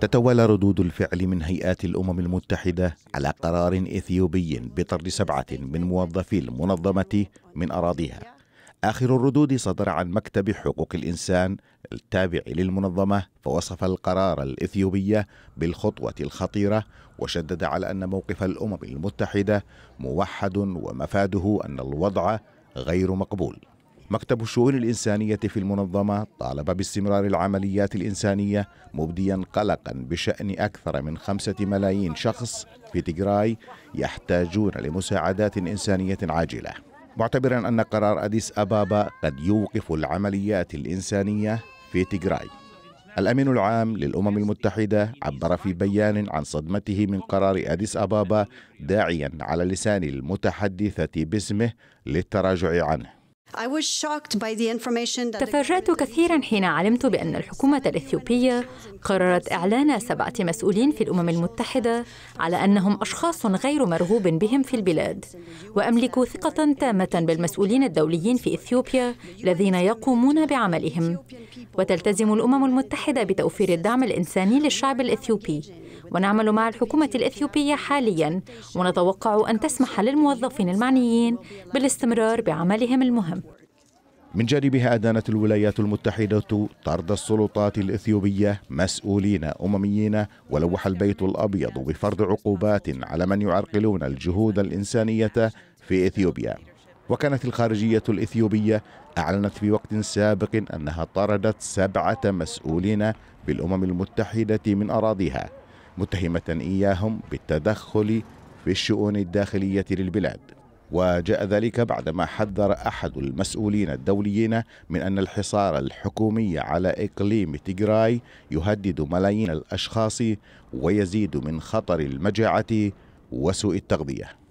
تتوالى ردود الفعل من هيئات الأمم المتحدة على قرار إثيوبي بطرد سبعة من موظفي المنظمة من أراضيها آخر الردود صدر عن مكتب حقوق الإنسان التابع للمنظمة فوصف القرار الإثيوبي بالخطوة الخطيرة وشدد على أن موقف الأمم المتحدة موحد ومفاده أن الوضع غير مقبول مكتب الشؤون الإنسانية في المنظمة طالب باستمرار العمليات الإنسانية مبديا قلقا بشأن أكثر من خمسة ملايين شخص في تجراي يحتاجون لمساعدات إنسانية عاجلة معتبرا أن قرار أديس أبابا قد يوقف العمليات الإنسانية في تجراي الأمين العام للأمم المتحدة عبر في بيان عن صدمته من قرار أديس أبابا داعيا على لسان المتحدثة باسمه للتراجع عنه تفاجأت كثيرا حين علمت بأن الحكومة الإثيوبية قررت إعلان سبعة مسؤولين في الأمم المتحدة على أنهم أشخاص غير مرغوب بهم في البلاد وأملك ثقة تامة بالمسؤولين الدوليين في إثيوبيا الذين يقومون بعملهم وتلتزم الأمم المتحدة بتوفير الدعم الإنساني للشعب الإثيوبي ونعمل مع الحكومة الإثيوبية حاليا ونتوقع أن تسمح للموظفين المعنيين بالاستمرار بعملهم المهم من جانبها أدانت الولايات المتحدة طرد السلطات الإثيوبية مسؤولين أمميين ولوح البيت الأبيض بفرض عقوبات على من يعرقلون الجهود الإنسانية في إثيوبيا وكانت الخارجية الإثيوبية أعلنت في وقت سابق أنها طردت سبعة مسؤولين بالأمم المتحدة من أراضيها متهمة إياهم بالتدخل في الشؤون الداخلية للبلاد وجاء ذلك بعدما حذر احد المسؤولين الدوليين من ان الحصار الحكومي على اقليم تيغراي يهدد ملايين الاشخاص ويزيد من خطر المجاعه وسوء التغذيه